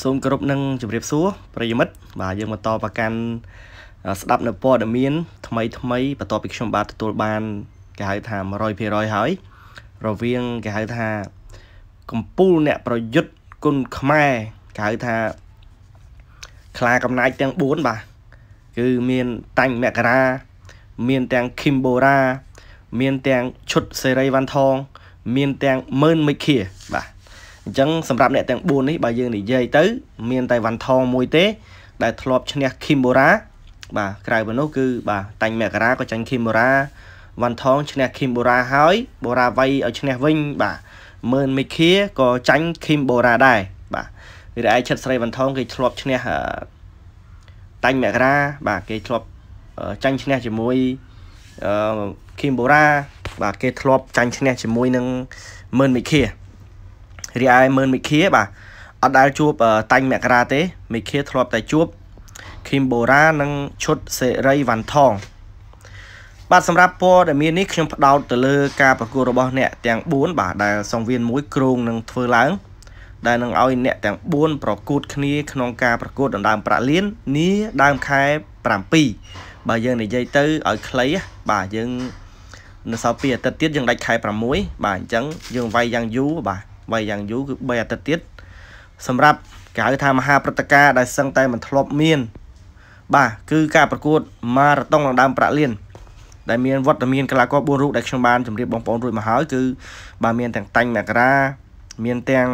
សូមគោរពនឹងជម្រាបសួរប្រិយមិត្តបាទយើងបន្តប្រកាន់ស្ដាប់នៅព័ត៌មានថ្មីថ្មីបន្ទាប់ពីខ្ញុំបាទទទួលបានគេហៅថា100%ហើយរវាងគេហៅថាកម្ពុជាអ្នកប្រយុទ្ធគុណខ្មែរគេហៅថា ខ្លាកំណាចទាំង4បាទគឺមានតាញ់មករា មានទាំងឃីមបូរ៉ាមានទាំងឈុតសេរីវ៉ាន់ថងមានទាំងមើនមិគៀបាទអញ្ចឹងសម្រាប់អ្នកទាំង4នេះបើយើងនិយាយទៅ មានតែវ៉ាន់ថងមួយទេ ដែលធ្លាប់ឈ្នះ Kimura បាទក្រៅពីនោះគឺបាទតាញ់មករាក៏ចាញ់ Kimura វ៉ាន់ថងឈ្នះ Kimura ហើយ Bora វៃឲ្យឈ្នះវិញបាទមើនមីឃាក៏ចាញ់ Kimura ដែរបាទរីឯឈិតស្រីវ៉ាន់ថងគេធ្លាប់ឈ្នះតាញ់មករាបាទគេធ្លាប់ចាញ់ឈ្នះជាមួយអឺ Kimura បាទគេធ្លាប់ចាញ់ឈ្នះជាមួយនឹងមើនមីឃារីឯមើលមិខាបាទអត់ដែលជួបតាញ់មករាទេមិខាធ្លាប់តែជួបឃីមបូរ៉ានិងឈុតសេរីវ៉ាន់ថងបាទសម្រាប់ព័ត៌មាននេះខ្ញុំផ្ដោតទៅលើ ការប្រកួតរបស់អ្នកទាំង4បាទដែលសង្វៀនមួយគ្រងនឹងធ្វើឡើងដែលនឹងឲ្យអ្នកទាំង4ប្រកួត គ្នាក្នុងការប្រកួតដណ្ដើមប្រាក់លាននាដើមខែ7បើយើងនិយាយទៅឲ្យខ្លីបាទយើងនៅសល់2អាទិត្យទៀតយើងដាច់ខែ6បាទអញ្ចឹងយើងវាយយ៉ាងយូរបាទបីយ៉ាងយូរគឺ3អាទិត្យទៀតសម្រាប់គេហៅថាមហាព្រឹត្តិការណ៍ដែលសឹងតែមិនធ្លាប់មានបាទគឺការប្រកួតម៉ារ៉ាតុងដណ្ដើមប្រាក់លានដែលមានវត្តមានកីឡាករ4រូបដែលខ្ញុំបានជម្រាបបងប្អូនរួចមកហើយគឺបាទមានទាំងតាញ់មករាមានទាំង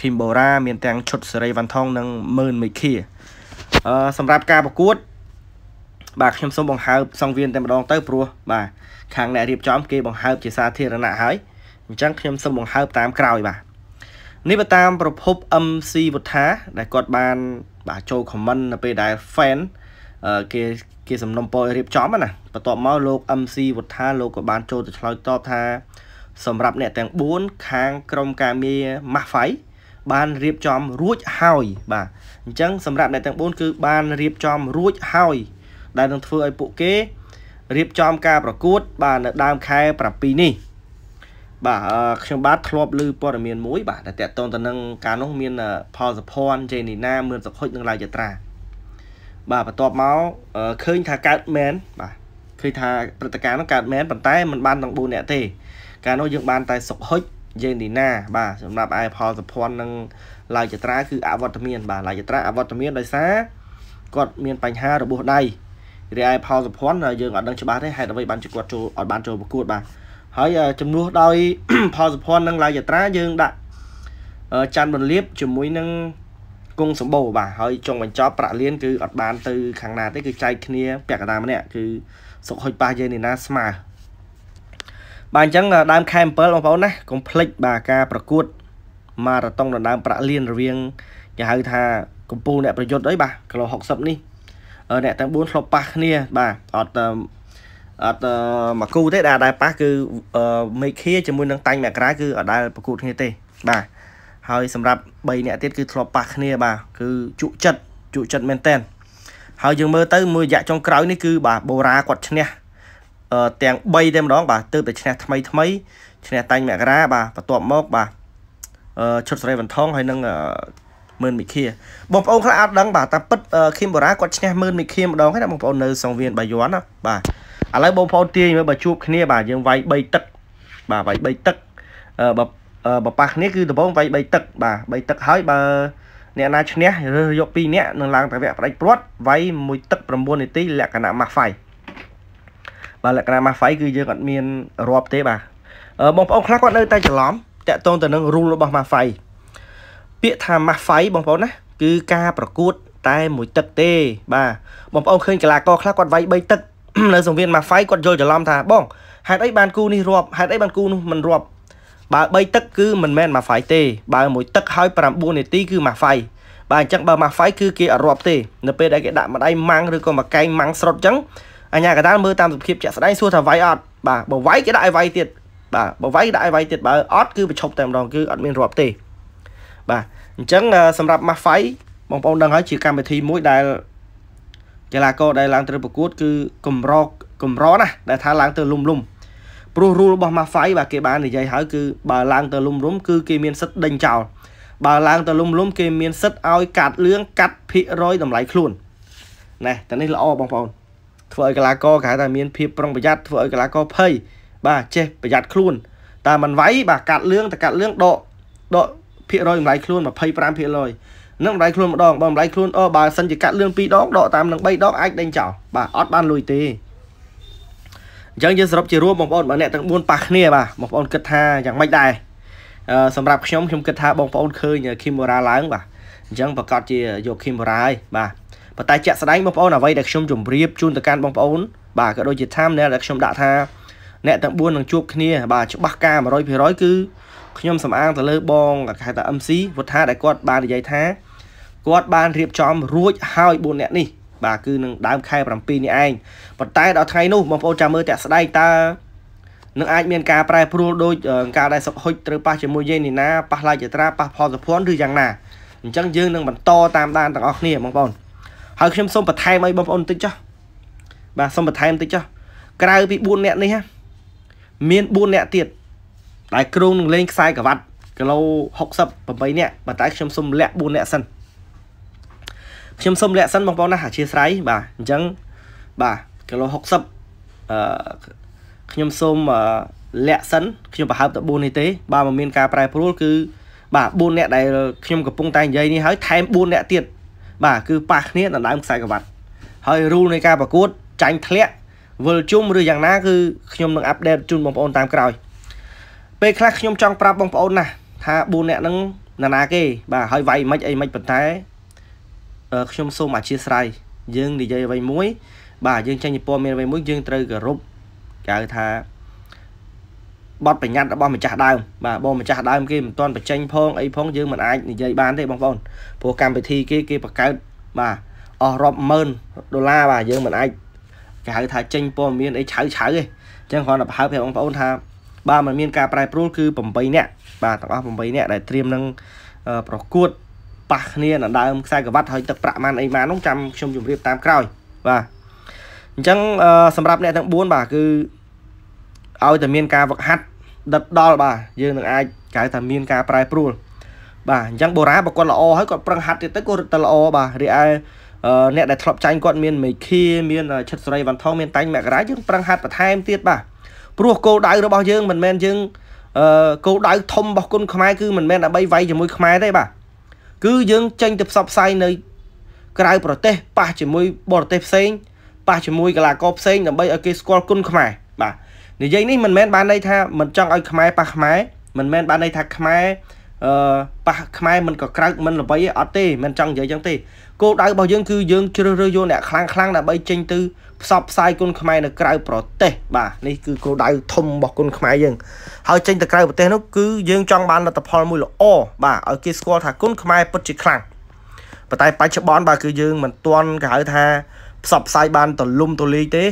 ឃីមបូរ៉ាមានទាំងឈុតសេរីវ៉ាន់ថងនិងមឺនមេឃាអឺសម្រាប់ការប្រកួតបាទខ្ញុំសូមបង្ហើបសង្វៀនតែម្ដងទៅព្រោះបាទខាងអ្នករៀបចំគេបង្ហើបជាសាធារណៈហើយអញ្ចឹងខ្ញុំសូមបង្ហើបតាមក្រោយបាទនេះបើតាមប្រភព MC វុថាដែលគាត់បានបាទចូល comment នៅពេលដែល fan គេគេសំណុំពររៀបចំណាបន្ទាប់មកលោក MC វុថាលោកក៏បានចូលទៅឆ្លើយតបថាសម្រាប់អ្នកទាំង4ខាងក្រុមការងារម៉ាហ្វៃបានរៀបចំរួចហើយបាទអញ្ចឹងសម្រាប់អ្នកទាំង4គឺបានរៀបចំរួចហើយដែលនឹងធ្វើឲ្យពួកគេរៀបចំការប្រកួត បាទនៅដើមខែ7នេះបាទខ្ញុំបាទធ្លាប់ឮព័ត៌មានមួយបាទតែតកតងទៅនឹងការនោះមានផលសុភ័ណ្ឌជេនីណាមឿនសុខុចនិងឡាយត្រាបាទបន្ទាប់មកឃើញថាកើតមែនបាទឃើញថាព្រឹត្តិការណ៍នោះកើតមែនប៉ុន្តែมันបានទាំង4នាក់ទេកាលនោះយើង បានតែសុខហុចយេនីណាបាទសម្រាប់ឯផលសុភ័ណ្ឌនិងឡាយចត្រាគឺអវត្តមាន បាទឡាយចត្រាអវត្តមានដោយសារគាត់មានបញ្ហារបួសដៃរីឯផលសុភ័ណ្ឌយើងអត់ដឹងច្បាស់ទេហេតុអ្វីបានជាគាត់ចូលអត់បានចូលប្រកួតបាទហើយចំនួនដោយផលសុភ័ណ្ឌនិងឡាយត្រាយើងដាក់ច័ន្ទបន្លាបជាមួយនឹងគង់សម្បូរបាទហើយចុងបញ្ចប់ប្រាក់លៀនគឺអត់បានទៅខាងណាទេគឺចែកគ្នាពាក់កណ្ដាលម្នាក់គឺសុកហុចប៉ះយើងនេះណាស្មើបាទអញ្ចឹងដើមខែ7បងប្អូនណាកុំភ្លេចបាទការប្រកួតម៉ារ៉ាតុងដណ្ដើមប្រាក់លៀនរវាងគេហៅថាកម្ពុជាអ្នកប្រយុទ្ធអីបាទគីឡូ60នេះអ្នកទាំង4ធ្លាប់ប៉ះគ្នាបាទអត់អត់មកគូទេដែលដែលប៉ះគឺមេឃាជាមួយនឹងតាញ់មកក្រាគឺអត់ដែលប្រកួតគ្នាទេ បាទហើយសម្រាប់3អ្នកទៀតគឺធ្លាប់ប៉ះគ្នា បាទគឺជក់ចិត្តជក់ចិត្តមែនតែនហើយយើងមើលទៅមួយរយៈចុងក្រោយនេះគឺ បាទបូរ៉ាគាត់ឈ្នះទាំង3តែម្ដងបាទទើបតែឈ្នះថ្មីថ្មីឈ្នះតាញ់មករាបាទបន្ទាប់មកបាទឈុតសេរីវណ្ថងហើយនឹងមើលមិឃាបងប្អូនខ្លះអាចដឹងបាទតាពិតឃីមបូរ៉ាគាត់ឈ្នះមើលមិឃាម្ដងហើយណាបងប្អូននៅសង្វៀនបាយ័នណាបាទឥឡូវបងប្អូនទាញមើលបើជួបគ្នាបាទយើងវាយ3ទឹកបាទវាយ3ទឹកបើបើប៉ះគ្នាគឺដំបងវាយ3ទឹកបាទ3ទឹកហើយបើអ្នកណាឈ្នះរើសយក2នាក់នឹងឡើងទៅវគ្គផ្ដាច់ព្រាត់វាយមួយទឹក9នាទីលក្ខណៈ Mafia បាទលក្ខណៈ Mafia គឺយើងអត់មានរាប់ទេបាទបងប្អូនខ្លះគាត់នៅតែច្រឡំតាក់ទងទៅនឹង rule របស់ Mafia ពាក្យថា Mafia បងប្អូនណាគឺការប្រកួតតែមួយទឹកទេ បាទបងប្អូនឃើញកីឡាករខ្លះគាត់វាយ3ទឹកនៅសង្វៀនម៉ាហ្វៃគាត់យល់ច្រឡំថាបងហេតុអីបានគូនេះរាប់ហេតុអីបានគូនោះមិនរាប់បើ3ទឹកគឺមិនមែនម៉ាហ្វៃទេបើមួយទឹកហើយ9នាទីគឺម៉ាហ្វៃបាទអញ្ចឹងបើម៉ាហ្វៃគឺគេអត់រាប់ទេនៅពេលដែលគេដាក់ម្ដាយម៉ាំងឬក៏មកកែងម៉ាំងស្រុតអញ្ចឹងអញ្ញាកដាលមើលតាមសុភាពជាក់ស្ដែងសួរថាវាយអត់បាទបើវាយគេដាក់ឲ្យវាយទៀតបាទបើវាយដាក់ឲ្យវាយទៀតបើអត់គឺប្រឈប់តែម្ដងគឺអត់មានរាប់ទេបាទអញ្ចឹងសម្រាប់ម៉ាហ្វៃបងប្អូនដឹងហើយជាកម្មវិធីមួយដែលកីឡាករដែលឡើងទៅប្រកួតគឺកម្រកម្រណាស់ដែលថាឡើងទៅលុំលុំព្រោះ rule របស់ Mafai បាទគេបាននិយាយហើយគឺបើឡើងទៅលុំលុំគឺគេមានសិទ្ធិដេញចោលបើឡើងទៅលុំលុំគេមានសិទ្ធិឲ្យកាត់លឿងកាត់ភាគរយតម្លៃខ្លួនណែតែនេះល្អបងប្អូនធ្វើឲ្យកីឡាករគេហៅថាមានភាពប្រុងប្រយ័ត្នធ្វើឲ្យកីឡាករភ័យបាទចេះប្រយ័ត្នខ្លួនតែមិនវាយបាទកាត់លឿងតែកាត់លឿងដកដកភាគរយតម្លៃខ្លួន25%នឹងបំលែងខ្លួនម្ដងបើបំលែងខ្លួនអបើសិនជាកាត់លឿន2ដងដកតាមនឹង3ដងអាចដេញចោលបាទអត់បានលុយទេអញ្ចឹងយើងសរុបជារួមបងប្អូនបើអ្នកទាំង4ប៉ះគ្នា បាទបងប្អូនគិតថាយ៉ាងម៉េចដែរសម្រាប់ខ្ញុំខ្ញុំគិតថាបងប្អូនឃើញ Kimura ឡើងបាទអញ្ចឹងប្រកាសជាយក Kimura ហើយបាទប៉ុន្តែជាក់ស្ដែងបងប្អូនអ្វីដែលខ្ញុំជម្រាបជូនទៅកាន់បងប្អូនបាទក៏ដូចជាតាមអ្នកដែលខ្ញុំដាក់ថាអ្នកទាំង4នឹងជួបគ្នាបាទច្បាស់ការ100%គឺខ្ញុំសំអាងទៅលើបងខែតា MC វុថាដែលគាត់បាននិយាយថាគាត់បានរៀបចំរួច ហើយ4នាក់នេះបាទគឺនឹងដើមខែ7នេះឯងប៉ុន្តែដល់ថ្ងៃនោះបងប្អូនចាំមើលតាក់ស្ដែងតើនឹងអាចមានការប្រែប្រួលដោយការដែលសុកហុចត្រូវប៉ះជាមួយយេនីណាប៉ះឡាយចត្រាប៉ះផលសុភ័ណ្ឌឬយ៉ាងណាអញ្ចឹងយើងនឹងបន្តតាមដានទាំងអស់គ្នាបងប្អូនហើយខ្ញុំសូមបន្ថែមឲ្យបងប្អូនបន្តិចចុះបាទសូមបន្ថែមបន្តិចចុះក្រៅពី4នាក់នេះមាន4នាក់ទៀតដែលគ្រងនឹងលេងខ្សែក្រវ៉ាត់គីឡូ68នាក់បើតែខ្ញុំសូមលាក់4នាក់សិនខ្ញុំសូមលាក់សិនបងប្អូនណាអធិស្ឋានបាទអញ្ចឹងបាទគីឡូ60អឺខ្ញុំសូមលាក់សិន ខ្ញុំប្រហើបតែ4នេះទេបាទមិនមានការប្រែប្រួលគឺបាទ4អ្នកដែលខ្ញុំកំពុងតែនិយាយនេះហើយថែម4អ្នកទៀតបាទគឺប៉ះគ្នាដណ្ដើមខ្សែក្រវ៉ាត់ហើយរូលនៃការប្រកួតចាញ់ធ្លាក់វិលជុំឬយ៉ាងណាគឺខ្ញុំនឹងអាប់ដេតជូនបងប្អូនតាមក្រោយពេលខ្លះខ្ញុំចង់ប្រាប់បងប្អូនណាស់ថា4អ្នកហ្នឹងណានាគេបាទហើយវាយមិនអីមិនប៉ុន្តែខ្ញុំសូមអធិស្ឋានយើងនិយាយអ្វីមួយ បាទយើងចេញពីព័ត៌មានអ្វីមួយយើងត្រូវគោរពគេហៅថាបទបញ្ញត្តិរបស់ម្ចាស់ដើមបាទបងម្ចាស់ដើមគេមិនទាន់បញ្ចេញ ផងអីផងយើងមិនអាចនិយាយបានទេបងប្អូនព្រោះកម្មវិធីគេគេបង្កើតបាទអស់រាប់ម៉ឺនដុល្លារបាទយើងមិនអាចគេហៅថាចេញព័ត៌មានអីឆៅឆៅទេអញ្ចឹងគ្រាន់តែបើប្រាប់បងប្អូនថាបាទมันមានការប្រែប្រួលគឺ8នាក់បាទទាំងអស់8នាក់ដែលត្រៀមនឹងប្រកួតប៉ះគ្នានឹងដើមខ្សែក្រវ៉ាត់ហើយទឹកប្រាក់ម៉ានអីម៉ាននោះចាំខ្ញុំជម្រាបតាមក្រោយបាទអញ្ចឹងសម្រាប់អ្នកទាំង4បាទគឺឲ្យតែមានការវឹកហាត់ដិតដល់បាទយើងនឹងអាចកៅថាមាន ការប្រែប្រួលបាទអញ្ចឹងបូរ៉ាបើគាត់ល្អហើយគាត់ប្រឹងហាត់ទៀតទៅគាត់រត់ទៅល្អបាទរីឯអ្នកដែលធ្លាប់ចាញ់គាត់មានមេឃីមានឈិតសេរីវ៉ាន់ថងមានតាញ់មករាយើងប្រឹងហាត់បន្ថែមទៀតបាទព្រោះគោលដៅរបស់យើងមិនមែនយើងគោលដៅធំរបស់គុណខ្មែរគឺមិនមែនដើម្បីវាយជាមួយខ្មែរទេបាទគឺយើងចេញទៅផ្សព្វផ្សាយនៅក្រៅប្រទេសប៉ះជាមួយបរទេសផ្សេងប៉ះជាមួយកីឡាករផ្សេងដើម្បីឲ្យគេស្គាល់គុណខ្មែរបាទនិយាយនេះមិនមែនបានន័យថាមិនចង់ឲ្យខ្មែរប៉ះខ្មែរមិនមែនបានន័យថាខ្មែរអឺប៉ះខ្មែរមិនក៏ក្រោកមិនល្បីអត់ទេមិនចង់និយាយចឹងទេគោលដៅរបស់យើងគឺយើងជ្រើសរើសយកអ្នកខ្លាំងខ្លាំងដើម្បីចេញទៅផ្សព្វផ្សាយគុណខ្មែរនៅក្រៅប្រទេសបាទនេះគឺគោលដៅធំរបស់គុណខ្មែរយើងហើយចេញទៅក្រៅប្រទេសនោះគឺយើងចង់បានលទ្ធផលមួយល្អបាទឲ្យគេស្គាល់ថាគុណខ្មែរពិតជាខ្លាំងប៉ុន្តែ បច្ចុប្បន្នបាទគឺយើងមិនទាន់គេហៅថាផ្សព្វផ្សាយបានទលំទលេងទេ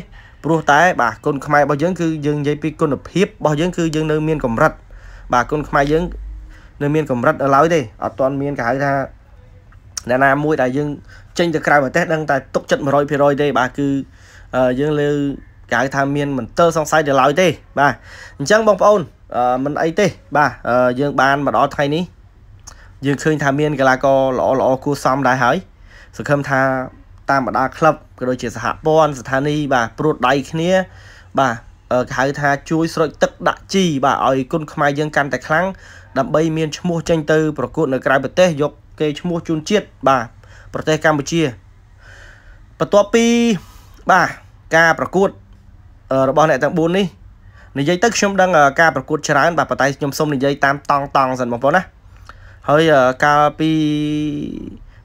ព្រោះតែបាទគុណខ្មែររបស់យើងគឺយើងនិយាយពីគុណភាពរបស់យើងគឺយើងនៅមានកម្រិតបាទគុណខ្មែរយើងនៅមានកម្រិតដល់ឡើយទេអត់ទាន់មានគេហៅថាអ្នកណាមួយដែលយើងចេញទៅក្រៅប្រទេសដឹងតែទុកចិត្ត100%ទេបាទគឺយើងលើគេហៅថាមានមន្ទិលសង្ស័យដល់ឡើយទេបាទអញ្ចឹងបងប្អូនមិនអីទេបាទយើងបានមកដល់ថ្ងៃនេះយើងឃើញថាមានកីឡាករល្អល្អគួរសមដែរហើយសង្ឃឹមថាតាមបណ្ដាក្លឹបក៏ដូចជាសហព័ន្ធស្ថានីយ៍បាទព្រួតដៃគ្នាបាទគេហៅថាជួយស្រោចទឹកដាក់ជីបាទឲ្យគុណខ្មែរយើងកាន់តែខ្លាំងដើម្បីមានឈ្មោះចេញទៅប្រកួត នៅក្រៅប្រទេសយកគេឈ្មោះជូនជាតិបាទប្រទេសកម្ពុជាបន្ទាប់ពីបាទការប្រកួតរបស់អ្នកទាំង4នេះនិយាយទៅខ្ញុំដឹងការប្រកួតច្រើនបាទប៉ុន្តែខ្ញុំសូមនិយាយតាមតង់តង់សិនបងប្អូនណាហើយកាលពី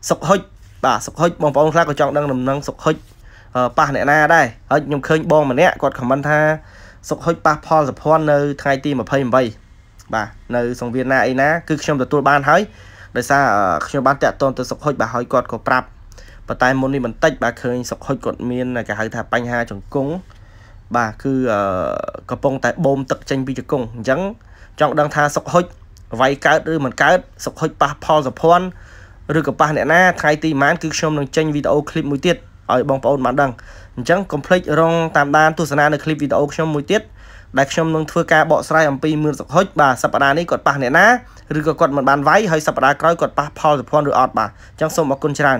សុកហុចបាទសុកហុចបងប្អូនខ្លះក៏ចង់ដឹងដំណឹងសុកហុចប៉ះអ្នកណាដែរហើយខ្ញុំឃើញបងម្នាក់គាត់ខមមិនថាសុកហុចប៉ះផលសុភ័ណ្ឌនៅថ្ងៃទី28បាទនៅសង្វៀនណាអីណាគឺខ្ញុំទទួលបានហើយដោយសារខ្ញុំបានតាក់ទងទៅសុកហុចបាទហើយគាត់ក៏ប្រាប់ប៉ុន្តែមុននេះបន្តិចបាទឃើញសុកហុចគាត់មានគេហៅថាបញ្ហាជង្គង់បាទគឺកំពុងតែបូមទឹកចេញពីជង្គង់អញ្ចឹងចង់ដឹងថាសុកហុចវាយកើតឬមិនកើតសុកហុចប៉ះផលសុភ័ណ្ឌឬក៏ប៉ះអ្នកណាថ្ងៃទីប៉ុន្មានគឺខ្ញុំនឹងចេញវីដេអូឃ្លីបមួយទៀតឲ្យបងប្អូនបានដឹងអញ្ចឹងកុំភ្លេចរងតាមដានទស្សនានៅឃ្លីបវីដេអូខ្ញុំមួយទៀតដែលខ្ញុំនឹងធ្វើការបកស្រាយអំពីមឿនសុខហុចបាទសប្តាហ៍នេះគាត់ប៉ះអ្នកណាឬក៏គាត់មិនបានវាយហើយសប្តាហ៍ក្រោយគាត់ប៉ះផលសុភ័ណ្ឌឬអត់បាទអញ្ចឹងសូមអរគុណច្រើន